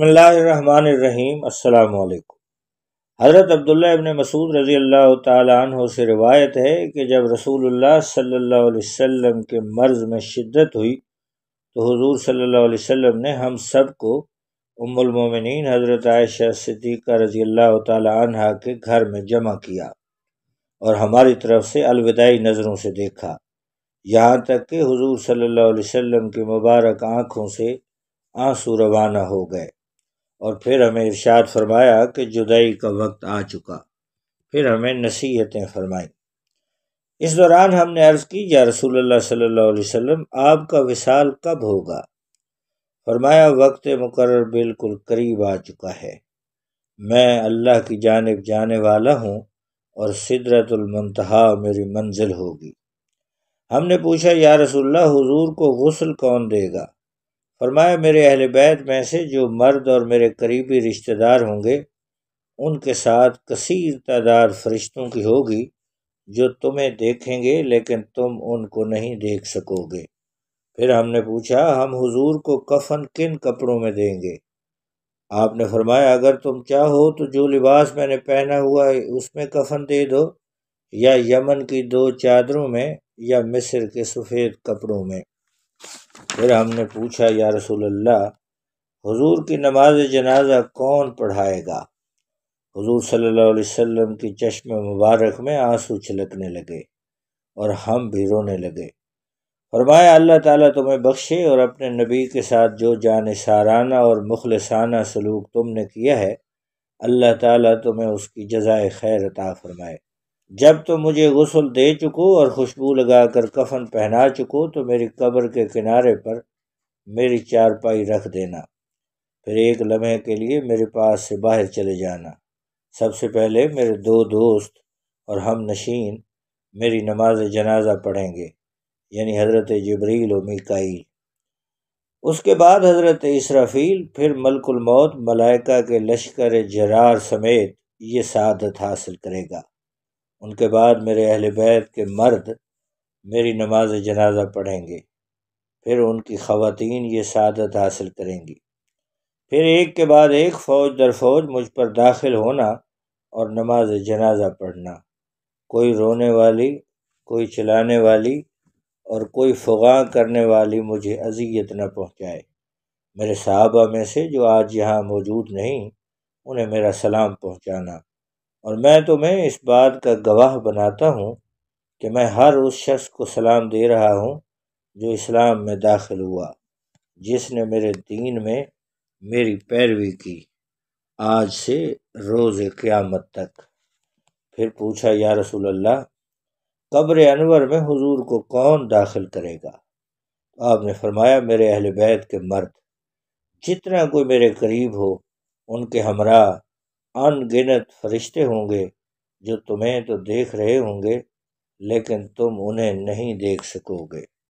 बसमीम हज़रत अब्दुल्ला इबन मसूद रज़ी अल्लाह तह से रवायत है कि जब रसूलुल्लाह सल्लल्लाहु अलैहि वसल्लम के मर्ज़ में शिद्दत हुई तो हुजूर सल्लल्लाहु अलैहि वसल्लम ने हम सब को उमोमिन हज़रत आयशा सिद्दीक़ा रज़ी अल्लाह तह के घर में जमा किया और हमारी तरफ से अलविदाई नज़रों से देखा यहाँ तक कि हजूर सल्ला वम की मुबारक आँखों से आंसू रवाना हो गए और फिर हमें इरशाद फरमाया कि जुदाई का वक्त आ चुका फिर हमें नसीहतें फरमाई इस दौरान हमने अर्ज़ की या रसूल सल्ला वसम आपका विसाल कब होगा फरमाया वक्त मुकर बिल्कुल करीब आ चुका है मैं अल्लाह की जानब जाने वाला हूँ और सिदरतुलमतहा मेरी मंजिल होगी हमने पूछा या रसोल्ला हजूर को गसल कौन देगा फरमाया मेरे अहल बैत में से जो मर्द और मेरे करीबी रिश्तेदार होंगे उनके साथ कसीर तादाद फरिश्तों की होगी जो तुम्हें देखेंगे लेकिन तुम उनको नहीं देख सकोगे फिर हमने पूछा हम हुजूर को कफन किन कपड़ों में देंगे आपने फरमाया अगर तुम चाहो तो जो लिबास मैंने पहना हुआ है उसमें कफन दे दो या यमन की दो चादरों में या मिस्र के सफ़ेद कपड़ों में फिर हमने पूछा या रसोल्ला हुजूर की नमाज जनाजा कौन पढ़ाएगा हुजूर सल्लल्लाहु अलैहि वसल्लम की चश्म मुबारक में आंसू छलकने लगे और हम भी रोने लगे फरमाया अल्लाह ताला तुम्हें बख्शे और अपने नबी के साथ जो जान साराना और मुखलसाना सलूक तुमने किया है अल्लाह ताला तुम्हें उसकी जजाय खैर अता फरमाए जब तो मुझे गसल दे चुको और खुशबू लगा कर कफन पहना चुको तो मेरी कब्र के किनारे पर मेरी चारपाई रख देना फिर एक लम्हे के लिए मेरे पास से बाहर चले जाना सबसे पहले मेरे दो दोस्त और हम नशीन मेरी नमाज जनाजा पढ़ेंगे यानी हज़रत जबरील और मिकाइल उसके बाद हज़रत इसराफील फिर मलकुल मौत मलाइका के लश्कर जरार समेत ये सादत हासिल करेगा उनके बाद मेरे अहल बैत के मर्द मेरी नमाज जनाजा पढ़ेंगे फिर उनकी ख़वातीन ये शादत हासिल करेंगी फिर एक के बाद एक फ़ौज दर फौज मुझ पर दाखिल होना और नमाज जनाजा पढ़ना कोई रोने वाली कोई चलाने वाली और कोई फगा करने वाली मुझे अजियत न पहुँचाए मेरे साहबा में से जो आज यहाँ मौजूद नहीं उन्हें मेरा सलाम पहुँचाना और मैं तुम्हें इस बात का गवाह बनाता हूँ कि मैं हर उस शख्स को सलाम दे रहा हूँ जो इस्लाम में दाखिल हुआ जिसने मेरे दीन में मेरी पैरवी की आज से रोज़ क़्यामत तक फिर पूछा या रसूल अल्लाह कब्र अनवर में हुजूर को कौन दाखिल करेगा तो आपने फरमाया मेरे अहल बैत के मर्द जितना कोई मेरे करीब हो उनके हमरा अनगिनत फरिश्ते होंगे जो तुम्हें तो देख रहे होंगे लेकिन तुम उन्हें नहीं देख सकोगे